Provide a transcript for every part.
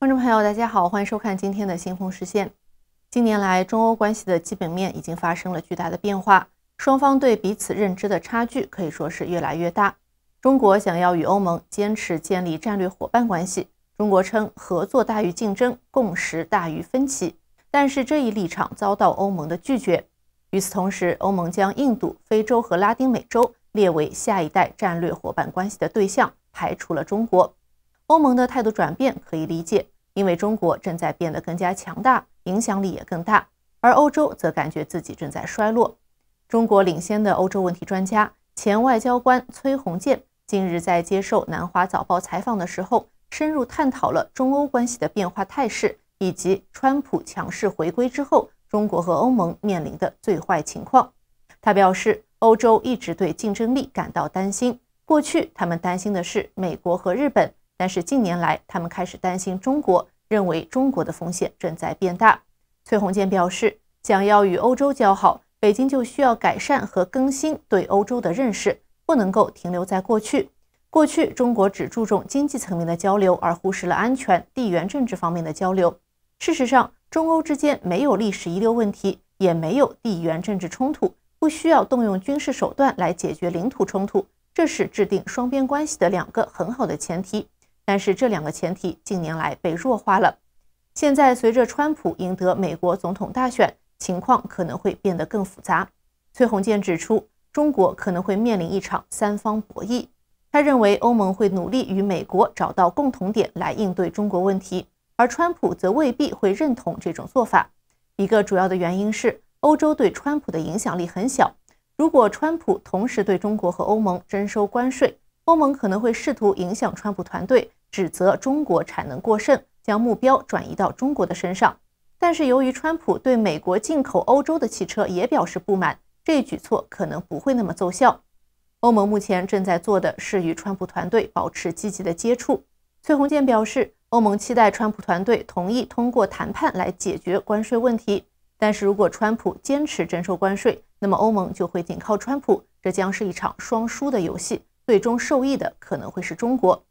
观众朋友，大家好，欢迎收看今天的《新风视线》。近年来，中欧关系的基本面已经发生了巨大的变化，双方对彼此认知的差距可以说是越来越大。中国想要与欧盟坚持建立战略伙伴关系，中国称合作大于竞争，共识大于分歧，但是这一立场遭到欧盟的拒绝。与此同时，欧盟将印度、非洲和拉丁美洲列为下一代战略伙伴关系的对象，排除了中国。欧盟的态度转变可以理解。因为中国正在变得更加强大，影响力也更大，而欧洲则感觉自己正在衰落。中国领先的欧洲问题专家、前外交官崔洪建近日在接受《南华早报》采访的时候，深入探讨了中欧关系的变化态势，以及川普强势回归之后，中国和欧盟面临的最坏情况。他表示，欧洲一直对竞争力感到担心，过去他们担心的是美国和日本。但是近年来，他们开始担心中国认为中国的风险正在变大。崔洪建表示，想要与欧洲交好，北京就需要改善和更新对欧洲的认识，不能够停留在过去。过去，中国只注重经济层面的交流，而忽视了安全、地缘政治方面的交流。事实上，中欧之间没有历史遗留问题，也没有地缘政治冲突，不需要动用军事手段来解决领土冲突。这是制定双边关系的两个很好的前提。但是这两个前提近年来被弱化了。现在随着川普赢得美国总统大选，情况可能会变得更复杂。崔洪建指出，中国可能会面临一场三方博弈。他认为，欧盟会努力与美国找到共同点来应对中国问题，而川普则未必会认同这种做法。一个主要的原因是，欧洲对川普的影响力很小。如果川普同时对中国和欧盟征收关税，欧盟可能会试图影响川普团队。指责中国产能过剩，将目标转移到中国的身上。但是由于川普对美国进口欧洲的汽车也表示不满，这一举措可能不会那么奏效。欧盟目前正在做的是与川普团队保持积极的接触。崔红建表示，欧盟期待川普团队同意通过谈判来解决关税问题。但是如果川普坚持征收关税，那么欧盟就会紧靠川普，这将是一场双输的游戏。最终受益的可能会是中国。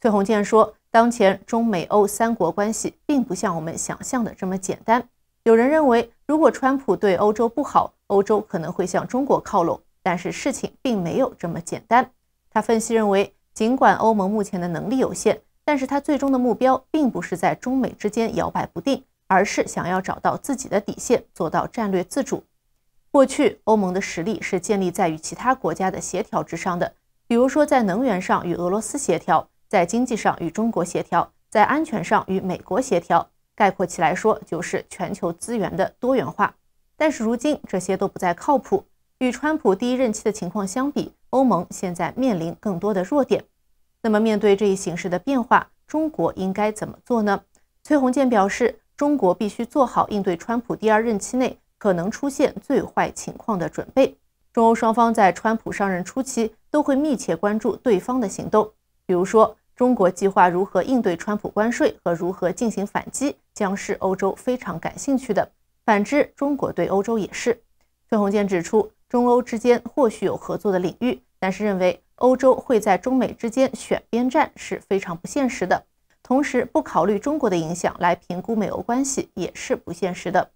崔洪建说，当前中美欧三国关系并不像我们想象的这么简单。有人认为，如果川普对欧洲不好，欧洲可能会向中国靠拢，但是事情并没有这么简单。他分析认为，尽管欧盟目前的能力有限，但是他最终的目标并不是在中美之间摇摆不定，而是想要找到自己的底线，做到战略自主。过去，欧盟的实力是建立在与其他国家的协调之上的，比如说在能源上与俄罗斯协调。在经济上与中国协调，在安全上与美国协调，概括起来说就是全球资源的多元化。但是如今这些都不再靠谱。与川普第一任期的情况相比，欧盟现在面临更多的弱点。那么面对这一形势的变化，中国应该怎么做呢？崔洪建表示，中国必须做好应对川普第二任期内可能出现最坏情况的准备。中欧双方在川普上任初期都会密切关注对方的行动。比如说，中国计划如何应对川普关税和如何进行反击，将是欧洲非常感兴趣的。反之，中国对欧洲也是。崔鸿建指出，中欧之间或许有合作的领域，但是认为欧洲会在中美之间选边站是非常不现实的。同时，不考虑中国的影响来评估美欧关系也是不现实的。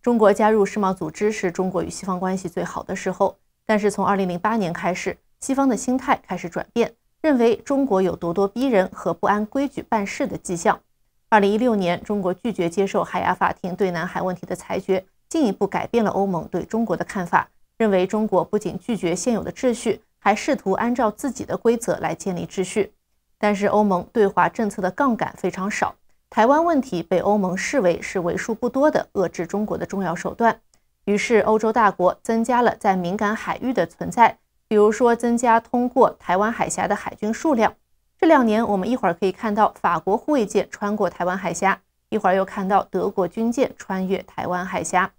中国加入世贸组织是中国与西方关系最好的时候，但是从2008年开始，西方的心态开始转变。认为中国有咄咄逼人和不按规矩办事的迹象。二零一六年，中国拒绝接受海牙法庭对南海问题的裁决，进一步改变了欧盟对中国的看法，认为中国不仅拒绝现有的秩序，还试图按照自己的规则来建立秩序。但是，欧盟对华政策的杠杆非常少，台湾问题被欧盟视为是为数不多的遏制中国的重要手段。于是，欧洲大国增加了在敏感海域的存在。比如说，增加通过台湾海峡的海军数量。这两年，我们一会儿可以看到法国护卫舰穿过台湾海峡，一会儿又看到德国军舰穿越台湾海峡。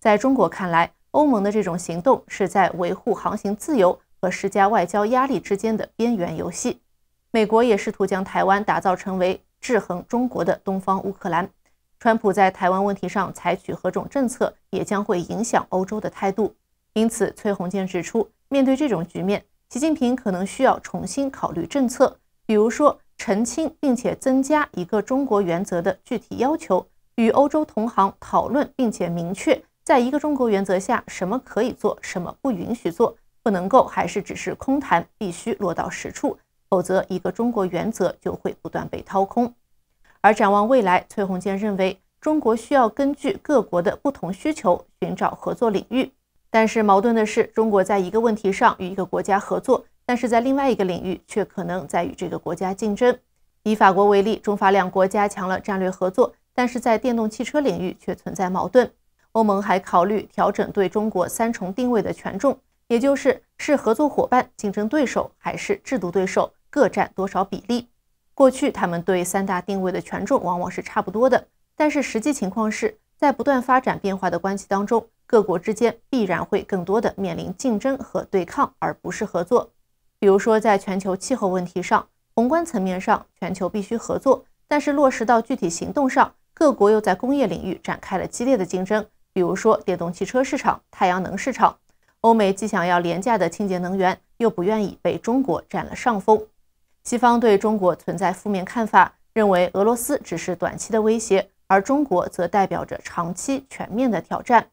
在中国看来，欧盟的这种行动是在维护航行自由和施加外交压力之间的边缘游戏。美国也试图将台湾打造成为制衡中国的“东方乌克兰”。川普在台湾问题上采取何种政策，也将会影响欧洲的态度。因此，崔洪建指出。面对这种局面，习近平可能需要重新考虑政策，比如说澄清并且增加一个中国原则的具体要求，与欧洲同行讨论并且明确，在一个中国原则下什么可以做，什么不允许做，不能够还是只是空谈，必须落到实处，否则一个中国原则就会不断被掏空。而展望未来，崔鸿建认为，中国需要根据各国的不同需求寻找合作领域。但是矛盾的是，中国在一个问题上与一个国家合作，但是在另外一个领域却可能在与这个国家竞争。以法国为例，中法两国加强了战略合作，但是在电动汽车领域却存在矛盾。欧盟还考虑调整对中国三重定位的权重，也就是是合作伙伴、竞争对手还是制度对手各占多少比例。过去他们对三大定位的权重往往是差不多的，但是实际情况是在不断发展变化的关系当中。各国之间必然会更多的面临竞争和对抗，而不是合作。比如说，在全球气候问题上，宏观层面上全球必须合作，但是落实到具体行动上，各国又在工业领域展开了激烈的竞争。比如说，电动汽车市场、太阳能市场，欧美既想要廉价的清洁能源，又不愿意被中国占了上风。西方对中国存在负面看法，认为俄罗斯只是短期的威胁，而中国则代表着长期全面的挑战。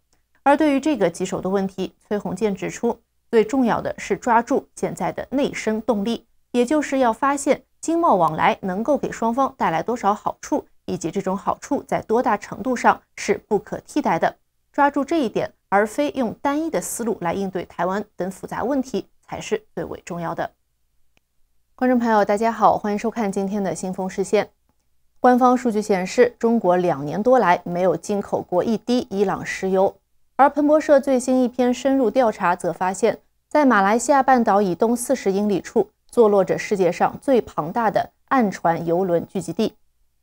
而对于这个棘手的问题，崔洪建指出，最重要的是抓住现在的内生动力，也就是要发现经贸往来能够给双方带来多少好处，以及这种好处在多大程度上是不可替代的。抓住这一点，而非用单一的思路来应对台湾等复杂问题，才是最为重要的。观众朋友，大家好，欢迎收看今天的《新风视线》。官方数据显示，中国两年多来没有进口过一滴伊朗石油。而彭博社最新一篇深入调查则发现，在马来西亚半岛以东四十英里处，坐落着世界上最庞大的暗船游轮聚集地。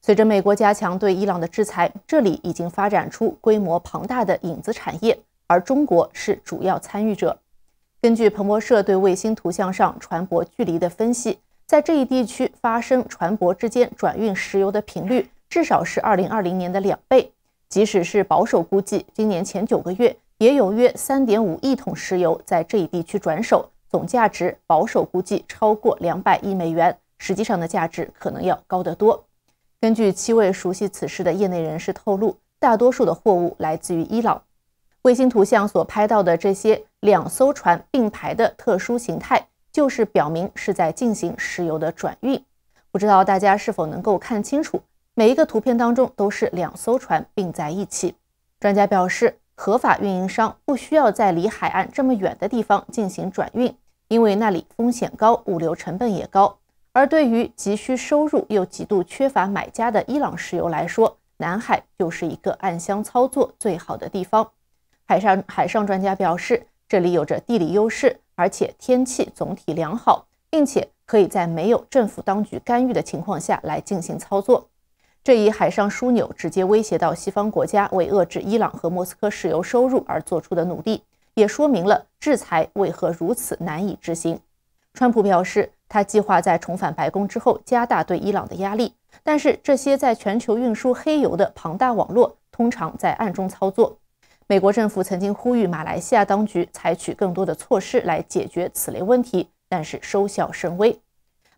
随着美国加强对伊朗的制裁，这里已经发展出规模庞大的影子产业，而中国是主要参与者。根据彭博社对卫星图像上船舶距离的分析，在这一地区发生船舶之间转运石油的频率，至少是二零二零年的两倍。即使是保守估计，今年前九个月也有约三点五亿桶石油在这一地区转手，总价值保守估计超过两百亿美元，实际上的价值可能要高得多。根据七位熟悉此事的业内人士透露，大多数的货物来自于伊朗。卫星图像所拍到的这些两艘船并排的特殊形态，就是表明是在进行石油的转运。不知道大家是否能够看清楚？每一个图片当中都是两艘船并在一起。专家表示，合法运营商不需要在离海岸这么远的地方进行转运，因为那里风险高，物流成本也高。而对于急需收入又极度缺乏买家的伊朗石油来说，南海就是一个暗箱操作最好的地方。海上海上专家表示，这里有着地理优势，而且天气总体良好，并且可以在没有政府当局干预的情况下来进行操作。这一海上枢纽直接威胁到西方国家为遏制伊朗和莫斯科石油收入而做出的努力，也说明了制裁为何如此难以执行。川普表示，他计划在重返白宫之后加大对伊朗的压力，但是这些在全球运输黑油的庞大网络通常在暗中操作。美国政府曾经呼吁马来西亚当局采取更多的措施来解决此类问题，但是收效甚微。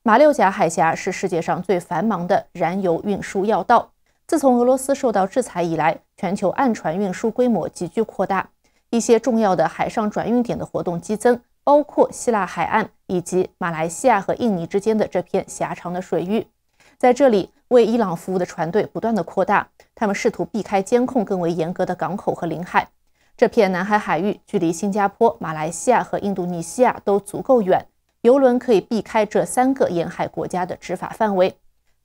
马六甲海峡是世界上最繁忙的燃油运输要道。自从俄罗斯受到制裁以来，全球暗船运输规模急剧扩大，一些重要的海上转运点的活动激增，包括希腊海岸以及马来西亚和印尼之间的这片狭长的水域。在这里为伊朗服务的船队不断的扩大，他们试图避开监控更为严格的港口和领海。这片南海海域距离新加坡、马来西亚和印度尼西亚都足够远。游轮可以避开这三个沿海国家的执法范围。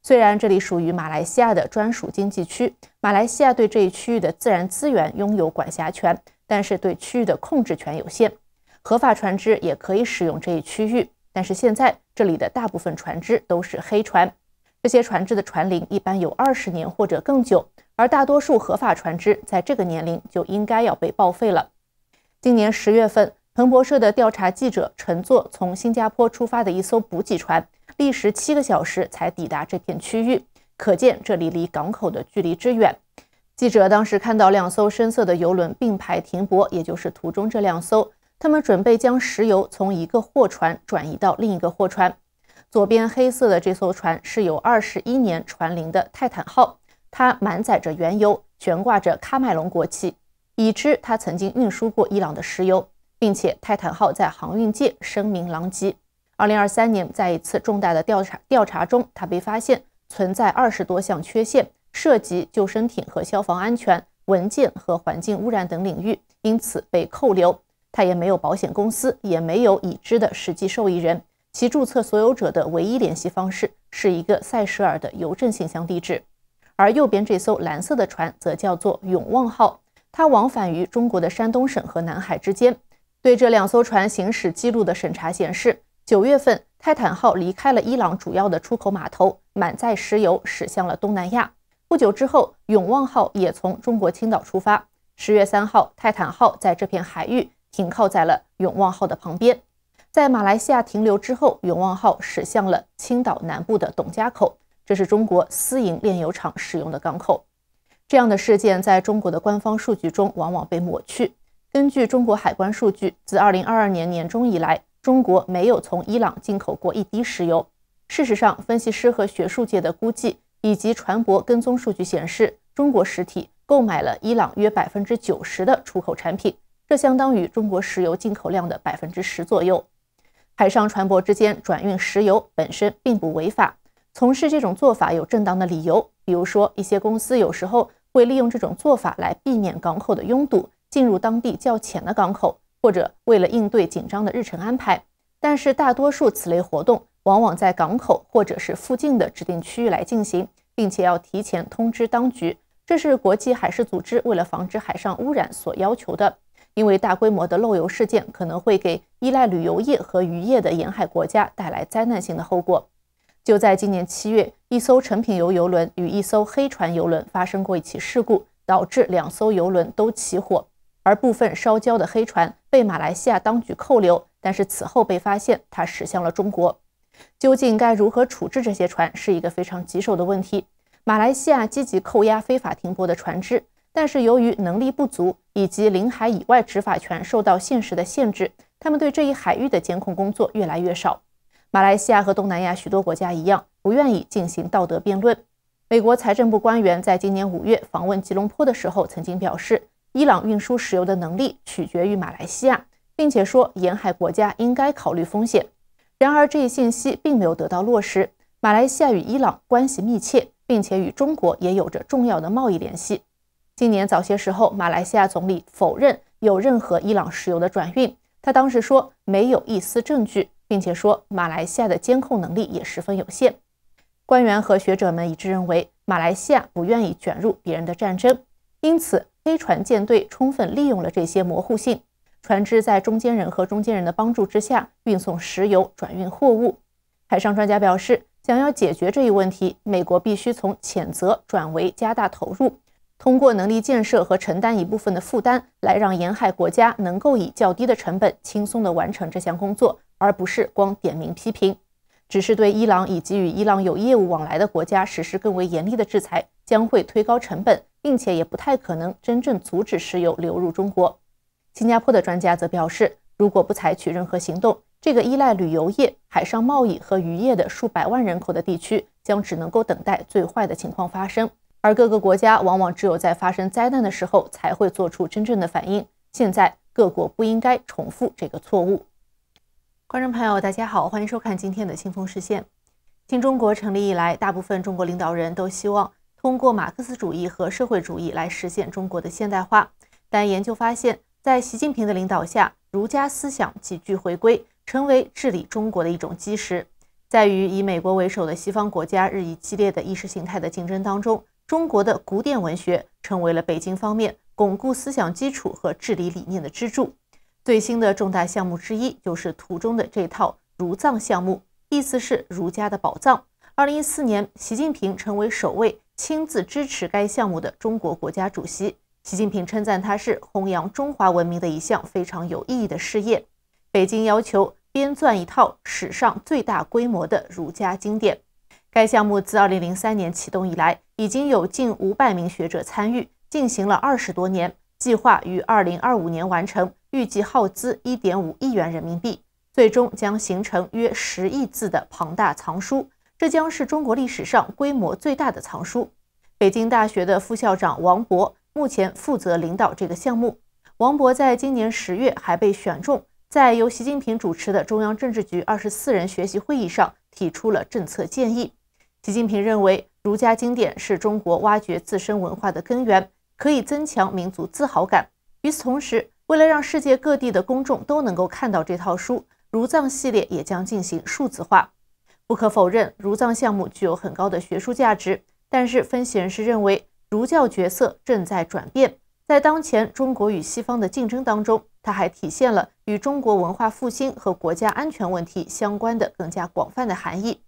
虽然这里属于马来西亚的专属经济区，马来西亚对这一区域的自然资源拥有管辖权，但是对区域的控制权有限。合法船只也可以使用这一区域，但是现在这里的大部分船只都是黑船。这些船只的船龄一般有二十年或者更久，而大多数合法船只在这个年龄就应该要被报废了。今年十月份。彭博社的调查记者乘坐从新加坡出发的一艘补给船，历时七个小时才抵达这片区域，可见这里离港口的距离之远。记者当时看到两艘深色的油轮并排停泊，也就是图中这两艘，他们准备将石油从一个货船转移到另一个货船。左边黑色的这艘船是有二十一年船龄的泰坦号，它满载着原油，悬挂着喀麦隆国旗。已知它曾经运输过伊朗的石油。并且泰坦号在航运界声名狼藉。二零二三年，在一次重大的调查调查中，它被发现存在二十多项缺陷，涉及救生艇和消防安全、文件和环境污染等领域，因此被扣留。它也没有保险公司，也没有已知的实际受益人。其注册所有者的唯一联系方式是一个塞舌尔的邮政信箱地址。而右边这艘蓝色的船则叫做永旺号，它往返于中国的山东省和南海之间。对这两艘船行驶记录的审查显示，九月份泰坦号离开了伊朗主要的出口码头，满载石油驶向了东南亚。不久之后，永旺号也从中国青岛出发。十月三号，泰坦号在这片海域停靠在了永旺号的旁边。在马来西亚停留之后，永旺号驶向了青岛南部的董家口，这是中国私营炼油厂使用的港口。这样的事件在中国的官方数据中往往被抹去。根据中国海关数据，自2022年年中以来，中国没有从伊朗进口过一滴石油。事实上，分析师和学术界的估计，以及船舶跟踪数据显示，中国实体购买了伊朗约百分之九十的出口产品，这相当于中国石油进口量的百分之十左右。海上船舶之间转运石油本身并不违法，从事这种做法有正当的理由，比如说一些公司有时候会利用这种做法来避免港口的拥堵。进入当地较浅的港口，或者为了应对紧张的日程安排。但是，大多数此类活动往往在港口或者是附近的指定区域来进行，并且要提前通知当局。这是国际海事组织为了防止海上污染所要求的，因为大规模的漏油事件可能会给依赖旅游业和渔业的沿海国家带来灾难性的后果。就在今年七月，一艘成品油游轮与一艘黑船游轮发生过一起事故，导致两艘游轮都起火。而部分烧焦的黑船被马来西亚当局扣留，但是此后被发现它驶向了中国。究竟该如何处置这些船是一个非常棘手的问题。马来西亚积极扣押非法停泊的船只，但是由于能力不足以及领海以外执法权受到现实的限制，他们对这一海域的监控工作越来越少。马来西亚和东南亚许多国家一样，不愿意进行道德辩论。美国财政部官员在今年五月访问吉隆坡的时候曾经表示。伊朗运输石油的能力取决于马来西亚，并且说沿海国家应该考虑风险。然而，这一信息并没有得到落实。马来西亚与伊朗关系密切，并且与中国也有着重要的贸易联系。今年早些时候，马来西亚总理否认有任何伊朗石油的转运，他当时说没有一丝证据，并且说马来西亚的监控能力也十分有限。官员和学者们一致认为，马来西亚不愿意卷入别人的战争，因此。黑船舰队充分利用了这些模糊性，船只在中间人和中间人的帮助之下运送石油、转运货物。海上专家表示，想要解决这一问题，美国必须从谴责转为加大投入，通过能力建设和承担一部分的负担，来让沿海国家能够以较低的成本轻松地完成这项工作，而不是光点名批评，只是对伊朗以及与伊朗有业务往来的国家实施更为严厉的制裁。将会推高成本，并且也不太可能真正阻止石油流入中国。新加坡的专家则表示，如果不采取任何行动，这个依赖旅游业、海上贸易和渔业的数百万人口的地区将只能够等待最坏的情况发生。而各个国家往往只有在发生灾难的时候才会做出真正的反应。现在各国不应该重复这个错误。观众朋友，大家好，欢迎收看今天的《清风视线》。新中国成立以来，大部分中国领导人都希望。通过马克思主义和社会主义来实现中国的现代化，但研究发现，在习近平的领导下，儒家思想急剧回归，成为治理中国的一种基石。在与以美国为首的西方国家日益激烈的意识形态的竞争当中，中国的古典文学成为了北京方面巩固思想基础和治理理念的支柱。最新的重大项目之一就是图中的这套“儒藏”项目，意思是儒家的宝藏。二零一四年，习近平成为首位。亲自支持该项目的中国国家主席习近平称赞他是弘扬中华文明的一项非常有意义的事业。北京要求编撰一套史上最大规模的儒家经典。该项目自二零零三年启动以来，已经有近五百名学者参与，进行了二十多年，计划于二零二五年完成，预计耗资一点五亿元人民币，最终将形成约十亿字的庞大藏书。这将是中国历史上规模最大的藏书。北京大学的副校长王博目前负责领导这个项目。王博在今年十月还被选中，在由习近平主持的中央政治局二十四人学习会议上提出了政策建议。习近平认为，儒家经典是中国挖掘自身文化的根源，可以增强民族自豪感。与此同时，为了让世界各地的公众都能够看到这套书，《儒藏》系列也将进行数字化。不可否认，儒藏项目具有很高的学术价值。但是，分析人士认为，儒教角色正在转变。在当前中国与西方的竞争当中，它还体现了与中国文化复兴和国家安全问题相关的更加广泛的含义。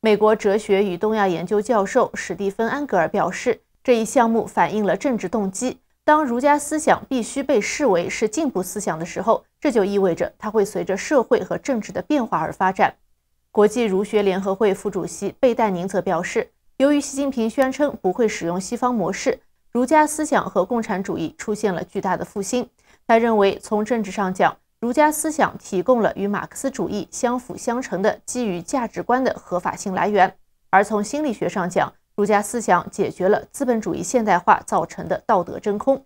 美国哲学与东亚研究教授史蒂芬·安格尔表示，这一项目反映了政治动机。当儒家思想必须被视为是进步思想的时候，这就意味着它会随着社会和政治的变化而发展。国际儒学联合会副主席贝戴宁则表示，由于习近平宣称不会使用西方模式，儒家思想和共产主义出现了巨大的复兴。他认为，从政治上讲，儒家思想提供了与马克思主义相辅相成的基于价值观的合法性来源；而从心理学上讲，儒家思想解决了资本主义现代化造成的道德真空。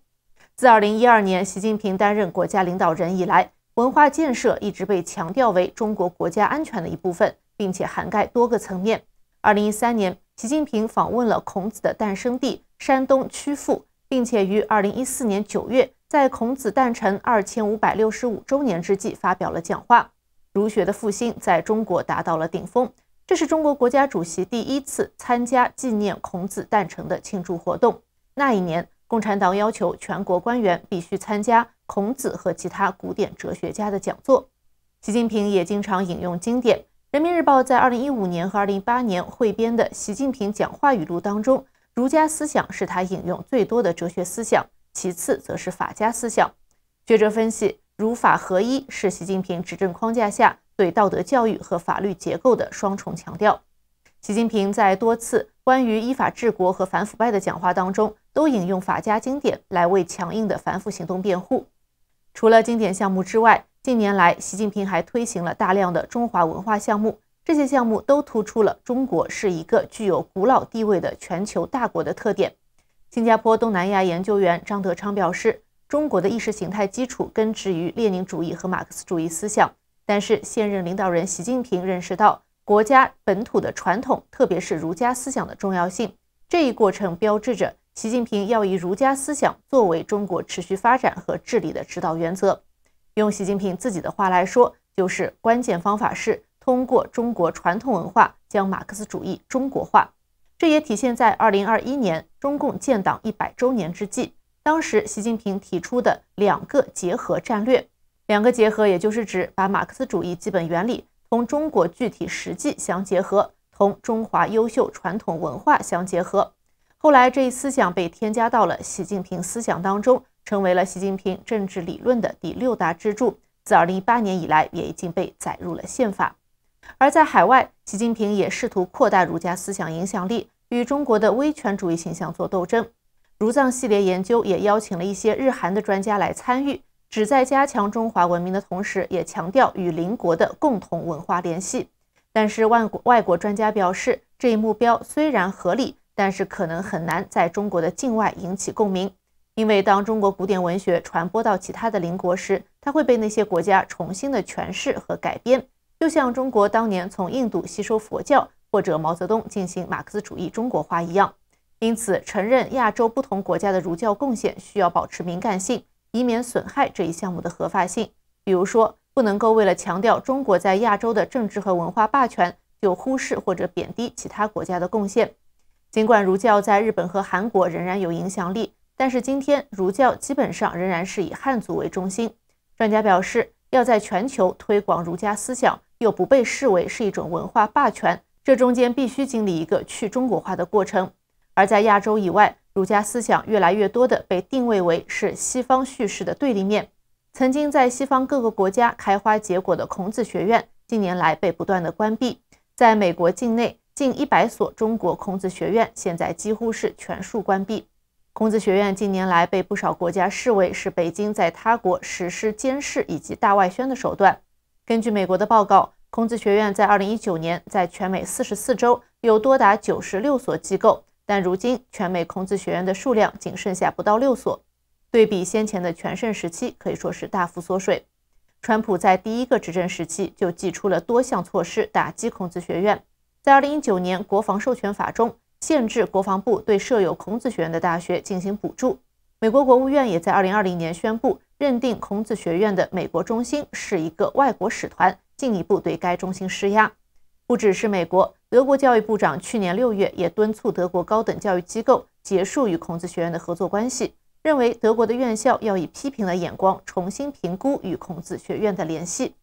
自二零一二年习近平担任国家领导人以来，文化建设一直被强调为中国国家安全的一部分，并且涵盖多个层面。二零一三年，习近平访问了孔子的诞生地山东曲阜，并且于二零一四年九月在孔子诞辰二千五百六十五周年之际发表了讲话。儒学的复兴在中国达到了顶峰。这是中国国家主席第一次参加纪念孔子诞辰的庆祝活动。那一年。共产党要求全国官员必须参加孔子和其他古典哲学家的讲座。习近平也经常引用经典。《人民日报》在二零一五年和二零一八年汇编的习近平讲话语录当中，儒家思想是他引用最多的哲学思想，其次则是法家思想。学者分析，儒法合一是习近平执政框架下对道德教育和法律结构的双重强调。习近平在多次关于依法治国和反腐败的讲话当中，都引用法家经典来为强硬的反腐行动辩护。除了经典项目之外，近年来习近平还推行了大量的中华文化项目，这些项目都突出了中国是一个具有古老地位的全球大国的特点。新加坡东南亚研究员张德昌表示，中国的意识形态基础根植于列宁主义和马克思主义思想，但是现任领导人习近平认识到。国家本土的传统，特别是儒家思想的重要性，这一过程标志着习近平要以儒家思想作为中国持续发展和治理的指导原则。用习近平自己的话来说，就是关键方法是通过中国传统文化将马克思主义中国化。这也体现在二零二一年中共建党一百周年之际，当时习近平提出的两个结合战略。两个结合，也就是指把马克思主义基本原理。同中国具体实际相结合，同中华优秀传统文化相结合。后来，这一思想被添加到了习近平思想当中，成为了习近平政治理论的第六大支柱。自2018年以来，也已经被载入了宪法。而在海外，习近平也试图扩大儒家思想影响力，与中国的威权主义形象做斗争。儒藏系列研究也邀请了一些日韩的专家来参与。旨在加强中华文明的同时，也强调与邻国的共同文化联系。但是，国外国专家表示，这一目标虽然合理，但是可能很难在中国的境外引起共鸣。因为当中国古典文学传播到其他的邻国时，它会被那些国家重新的诠释和改编，就像中国当年从印度吸收佛教，或者毛泽东进行马克思主义中国化一样。因此，承认亚洲不同国家的儒教贡献，需要保持敏感性。以免损害这一项目的合法性。比如说，不能够为了强调中国在亚洲的政治和文化霸权，就忽视或者贬低其他国家的贡献。尽管儒教在日本和韩国仍然有影响力，但是今天儒教基本上仍然是以汉族为中心。专家表示，要在全球推广儒家思想，又不被视为是一种文化霸权，这中间必须经历一个去中国化的过程。而在亚洲以外，儒家思想越来越多的被定位为是西方叙事的对立面。曾经在西方各个国家开花结果的孔子学院，近年来被不断的关闭。在美国境内，近一百所中国孔子学院现在几乎是全数关闭。孔子学院近年来被不少国家视为是北京在他国实施监视以及大外宣的手段。根据美国的报告，孔子学院在二零一九年在全美四十四州有多达九十六所机构。但如今，全美孔子学院的数量仅剩下不到六所，对比先前的全盛时期，可以说是大幅缩水。川普在第一个执政时期就祭出了多项措施打击孔子学院，在二零一九年国防授权法中限制国防部对设有孔子学院的大学进行补助。美国国务院也在二零二零年宣布认定孔子学院的美国中心是一个外国使团，进一步对该中心施压。不只是美国。德国教育部长去年六月也敦促德国高等教育机构结束与孔子学院的合作关系，认为德国的院校要以批评的眼光重新评估与孔子学院的联系。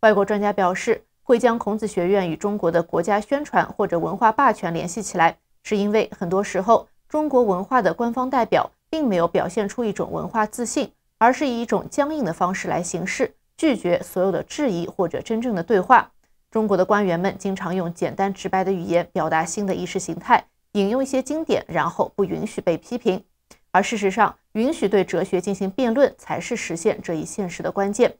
外国专家表示，会将孔子学院与中国的国家宣传或者文化霸权联系起来，是因为很多时候中国文化的官方代表并没有表现出一种文化自信，而是以一种僵硬的方式来行事，拒绝所有的质疑或者真正的对话。中国的官员们经常用简单直白的语言表达新的意识形态，引用一些经典，然后不允许被批评。而事实上，允许对哲学进行辩论才是实现这一现实的关键。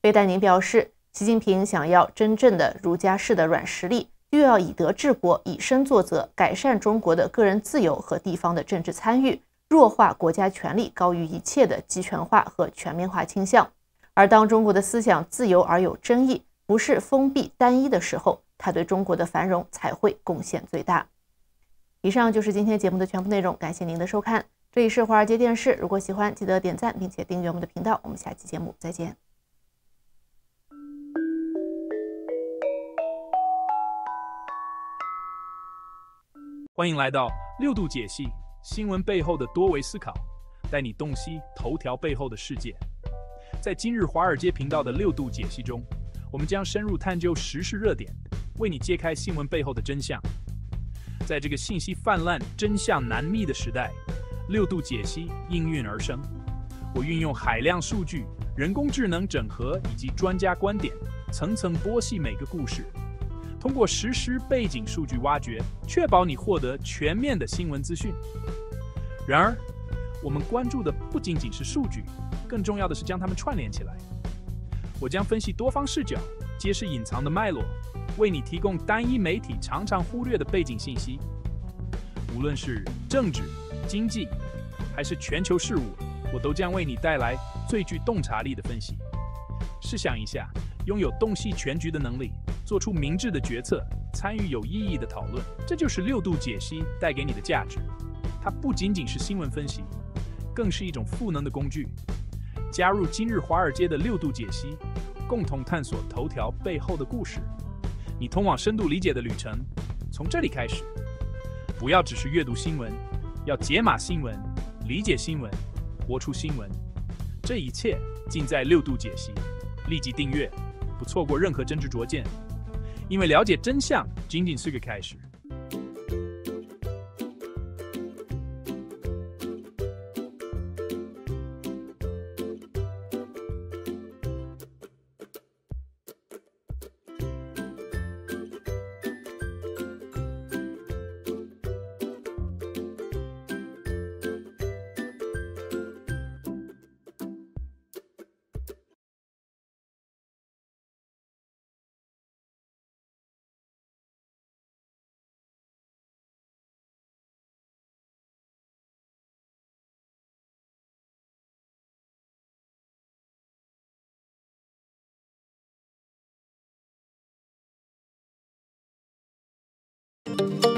贝丹宁表示，习近平想要真正的儒家式的软实力，又要以德治国，以身作则，改善中国的个人自由和地方的政治参与，弱化国家权力高于一切的集权化和全面化倾向。而当中国的思想自由而有争议。不是封闭单一的时候，它对中国的繁荣才会贡献最大。以上就是今天节目的全部内容，感谢您的收看。这里是华尔街电视，如果喜欢，记得点赞并且订阅我们的频道。我们下期节目再见。欢迎来到六度解析，新闻背后的多维思考，带你洞悉头条背后的世界。在今日华尔街频道的六度解析中。我们将深入探究时事热点，为你揭开新闻背后的真相。在这个信息泛滥、真相难觅的时代，六度解析应运而生。我运用海量数据、人工智能整合以及专家观点，层层剥析每个故事。通过实时背景数据挖掘，确保你获得全面的新闻资讯。然而，我们关注的不仅仅是数据，更重要的是将它们串联起来。我将分析多方视角，揭示隐藏的脉络，为你提供单一媒体常常忽略的背景信息。无论是政治、经济，还是全球事务，我都将为你带来最具洞察力的分析。试想一下，拥有洞悉全局的能力，做出明智的决策，参与有意义的讨论，这就是六度解析带给你的价值。它不仅仅是新闻分析，更是一种赋能的工具。加入今日华尔街的六度解析。共同探索头条背后的故事，你通往深度理解的旅程从这里开始。不要只是阅读新闻，要解码新闻，理解新闻，活出新闻。这一切尽在六度解析。立即订阅，不错过任何真知灼见。因为了解真相仅仅是个开始。Thank you.